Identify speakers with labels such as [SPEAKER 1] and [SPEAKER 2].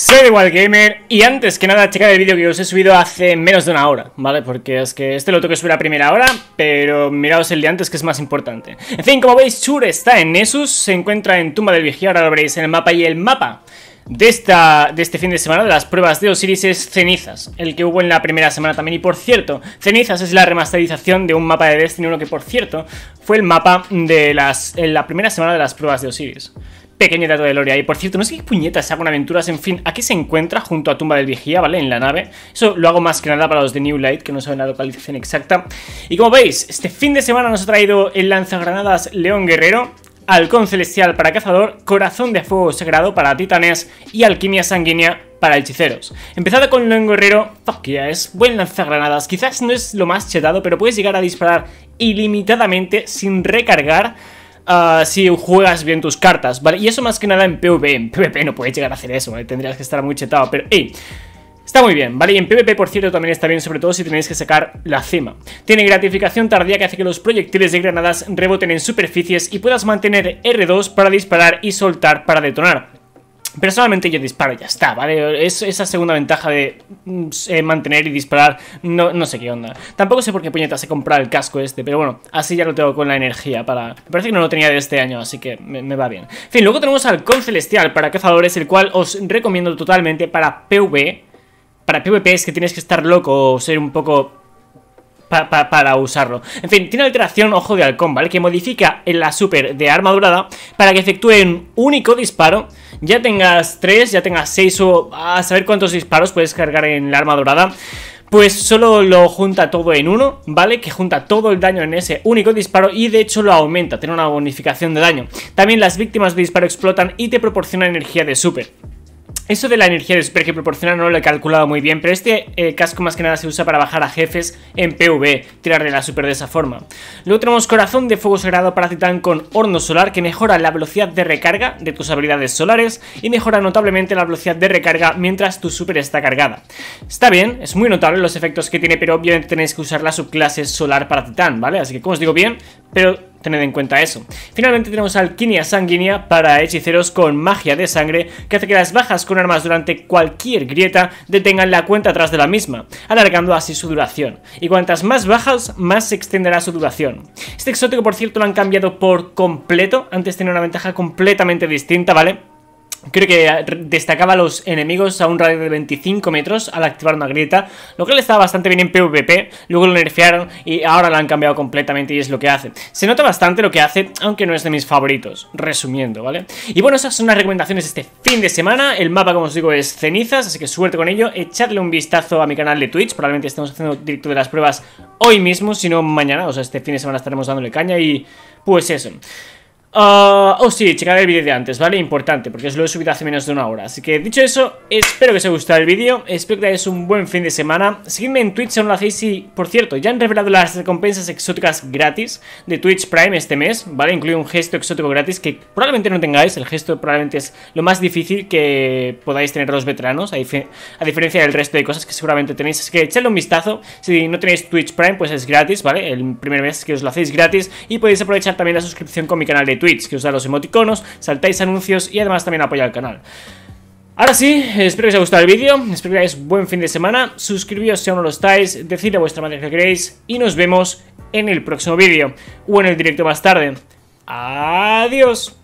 [SPEAKER 1] Soy igual gamer y antes que nada checar el vídeo que os he subido hace menos de una hora, ¿vale? Porque es que este lo tengo que subir a primera hora, pero miraos el de antes que es más importante. En fin, como veis, Sur está en Nessus, se encuentra en Tumba del Vigía, ahora lo veréis en el mapa y el mapa. De, esta, de este fin de semana, de las pruebas de Osiris, es Cenizas, el que hubo en la primera semana también. Y por cierto, Cenizas es la remasterización de un mapa de Destiny 1 que, por cierto, fue el mapa de las, en la primera semana de las pruebas de Osiris. Pequeño dato de Loria. Y por cierto, no sé qué puñetas hago en aventuras. En fin, aquí se encuentra junto a Tumba del Vigía, ¿vale? En la nave. Eso lo hago más que nada para los de New Light, que no saben la localización exacta. Y como veis, este fin de semana nos ha traído el lanzagranadas León Guerrero. Halcón Celestial para Cazador, Corazón de Fuego Sagrado para Titanes y Alquimia Sanguínea para hechiceros. Empezado con León Guerrero, fuck ya es buen lanzagranadas. Quizás no es lo más chetado, pero puedes llegar a disparar ilimitadamente sin recargar Ah, si juegas bien tus cartas, ¿vale? Y eso más que nada en PvP, en PvP no puedes llegar a hacer eso, ¿vale? Tendrías que estar muy chetado, pero Está muy bien, ¿vale? Y en PvP, por cierto, también está bien, sobre todo si tenéis que sacar la cima. Tiene gratificación tardía que hace que los proyectiles de granadas reboten en superficies y puedas mantener R2 para disparar y soltar para detonar. Personalmente yo disparo y ya está, ¿vale? Es esa segunda ventaja de mm, eh, mantener y disparar, no, sé qué onda. Tampoco sé por qué puñetas he comprado el casco este, pero bueno, así ya lo tengo con la energía para... Me parece que no lo tenía de este año, así que me, va bien. En fin, luego tenemos al Celestial para cazadores, el cual os recomiendo totalmente para PV Para PvP es que tienes que estar loco o ser un poco para usarlo. En fin, tiene alteración ojo de halcón, ¿vale? Que modifica en la super de arma dorada para que efectúe un único disparo ya tengas 3, ya tengas 6 o a saber cuántos disparos puedes cargar en la arma dorada, pues solo lo junta todo en uno, ¿vale? Que junta todo el daño en ese único disparo y de hecho lo aumenta, tiene una bonificación de daño. También las víctimas de disparo explotan y te proporciona energía de super. Eso de la energía de super que proporciona no lo he calculado muy bien, pero este eh, casco más que nada se usa para bajar a jefes en PV, tirarle la super de esa forma. Luego tenemos corazón de fuego sagrado para titán con horno solar que mejora la velocidad de recarga de tus habilidades solares y mejora notablemente la velocidad de recarga mientras tu super está cargada. Está bien, es muy notable los efectos que tiene, pero obviamente tenéis que usar la subclase solar para titán, ¿vale? Así que como os digo bien, pero Tened en cuenta eso. Finalmente tenemos alquinia sanguínea para hechiceros con magia de sangre que hace que las bajas con armas durante cualquier grieta detengan la cuenta atrás de la misma, alargando así su duración. Y cuantas más bajas, más se extenderá su duración. Este exótico, por cierto, lo han cambiado por completo. Antes tenía una ventaja completamente distinta, ¿vale? Creo que destacaba a los enemigos a un radio de 25 metros al activar una grieta, lo cual estaba bastante bien en PvP, luego lo nerfearon y ahora lo han cambiado completamente y es lo que hace. Se nota bastante lo que hace, aunque no es de mis favoritos, resumiendo, ¿vale? Y bueno, esas son las recomendaciones este fin de semana, el mapa como os digo es cenizas, así que suerte con ello, echadle un vistazo a mi canal de Twitch, probablemente estemos haciendo directo de las pruebas hoy mismo, si no mañana, o sea, este fin de semana estaremos dándole caña y pues eso. Ah, oh sí, checar el vídeo de antes, ¿vale? Importante, porque os lo he subido hace menos de una hora Así que dicho eso, espero que os haya gustado el vídeo Espero que tengáis un buen fin de semana Seguidme en Twitch si no lo hacéis y, por cierto, ya han revelado las recompensas exóticas gratis De Twitch Prime este mes, ¿vale? Incluye un gesto exótico gratis que probablemente no tengáis El gesto probablemente es lo más difícil que podáis tener los veteranos A, a diferencia del resto de cosas que seguramente tenéis Así que echadle un vistazo Si no tenéis Twitch Prime, pues es gratis, ¿vale? El primer mes que os lo hacéis gratis Y podéis aprovechar también la suscripción con mi canal de Twitch que os los emoticonos, saltáis anuncios y además también apoya al canal. Ahora sí, espero que os haya gustado el vídeo, espero que tengáis buen fin de semana, suscribíos si aún no lo estáis, decid a vuestra manera que queréis y nos vemos en el próximo vídeo o en el directo más tarde. Adiós.